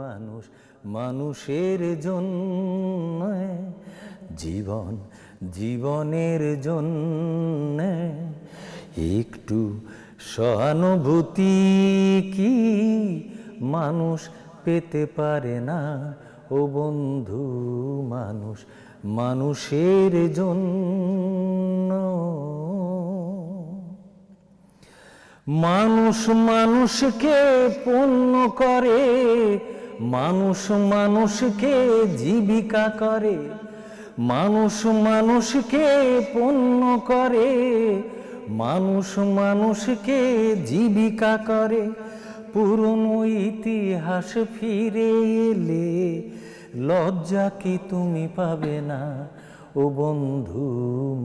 মানুষ মানুষের জন্য জীবন জীবনের জন্য একটু সহানুভূতি কি মানুষ পেতে পারে না ও বন্ধু মানুষ মানুষের জন্য মানুষ মানুষকে পণ্য করে মানুষ মানুষকে জীবিকা করে মানুষ মানুষকে পণ্য করে মানুষ মানুষকে জীবিকা করে পুরনো ইতিহাস ফিরে এলে লজ্জা কি তুমি পাবে না ও বন্ধু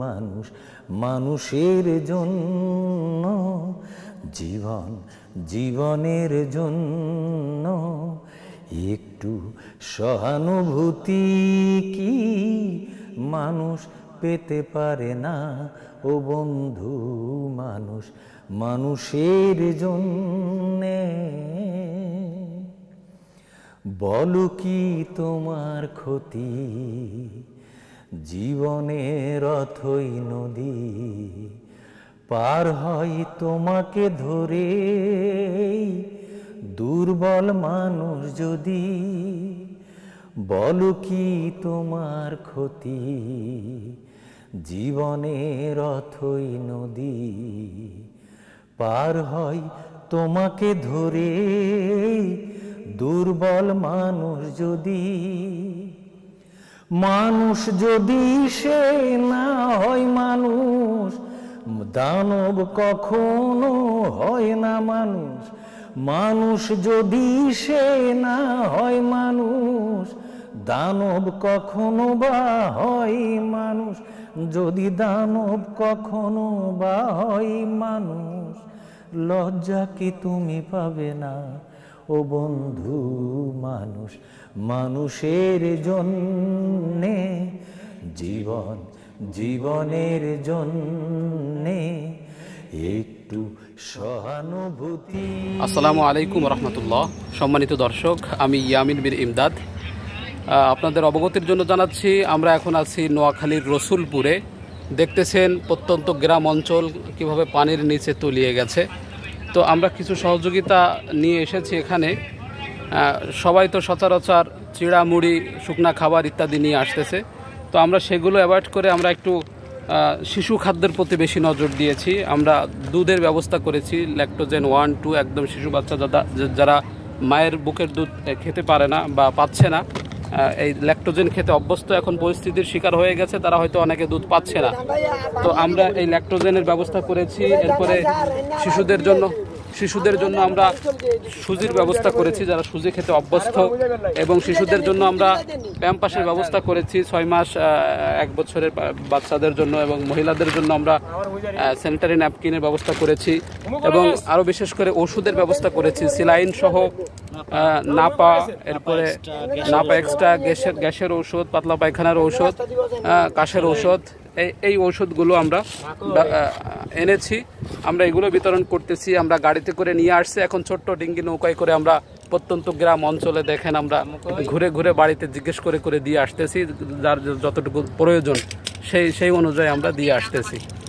মানুষ মানুষের জন্য জীবন জীবনের জন্য একটু সহানুভূতি কি মানুষ পেতে পারে না ও বন্ধু মানুষ মানুষের জন্য বল কি তোমার ক্ষতি জীবনের অথই নদী পার হয় তোমাকে ধরে দুর্বল মানুষ যদি বল কি তোমার ক্ষতি জীবনের অথই নদী পার হয় তোমাকে ধরে দুর্বল মানুষ যদি মানুষ যদি সে না হয় মানুষ দানব কখনো হয় না মানুষ মানুষ যদি সে না হয় মানুষ দানব কখনো বা হয় মানুষ যদি দানব কখনো বা হয় মানুষ লজ্জা কি তুমি পাবে না ও বন্ধু মানুষ মানুষের জন্যে জীবন জীবনের জন্যে এক আসসালামু আলাইকুম রহমতুল্লাহ সম্মানিত দর্শক আমি ইয়ামিন বীর ইমদাদ আপনাদের অবগতির জন্য জানাচ্ছি আমরা এখন আছি নোয়াখালীর রসুলপুরে দেখতেছেন প্রত্যন্ত গ্রাম অঞ্চল কিভাবে পানির নিচে তলিয়ে গেছে তো আমরা কিছু সহযোগিতা নিয়ে এসেছি এখানে সবাই তো সচরাচর চিড়া মুড়ি শুকনা খাবার ইত্যাদি নিয়ে আসতেছে তো আমরা সেগুলো অ্যাভয়েড করে আমরা একটু শিশু খাদ্যের প্রতি বেশি নজর দিয়েছি আমরা দুধের ব্যবস্থা করেছি ল্যাক্টোজেন ওয়ান টু একদম শিশু বাচ্চা দাদা যারা মায়ের বুকের দুধ খেতে পারে না বা পাচ্ছে না এই ল্যাক্টোজেন খেতে অভ্যস্ত এখন পরিস্থিতির শিকার হয়ে গেছে তারা হয়তো অনেকে দুধ পাচ্ছে না তো আমরা এই ল্যাক্টোজেনের ব্যবস্থা করেছি এরপরে শিশুদের জন্য শিশুদের জন্য আমরা সুজির ব্যবস্থা করেছি যারা সুজি খেতে অভ্যস্ত এবং শিশুদের জন্য আমরা প্যাম্পাসের ব্যবস্থা করেছি ছয় মাস এক বছরের বাচ্চাদের জন্য এবং মহিলাদের জন্য আমরা স্যানিটারি ন্যাপকিনের ব্যবস্থা করেছি এবং আরও বিশেষ করে ওষুধের ব্যবস্থা করেছি সিলাইন সহ নাপা এরপরে নাপা এক্সট্রা গ্যাসের গ্যাসের ঔষধ পাতলা পায়খানার ঔষধ কাশের ঔষধ এই এই ঔষধগুলো আমরা এনেছি আমরা এগুলো বিতরণ করতেছি আমরা গাড়িতে করে নিয়ে আসছি এখন ছোট্ট ডিঙ্গি নৌকায় করে আমরা প্রত্যন্ত গ্রাম অঞ্চলে দেখেন আমরা ঘুরে ঘুরে বাড়িতে জিজ্ঞেস করে করে দিয়ে আসতেছি যার যতটুকু প্রয়োজন সেই সেই অনুযায়ী আমরা দিয়ে আসতেছি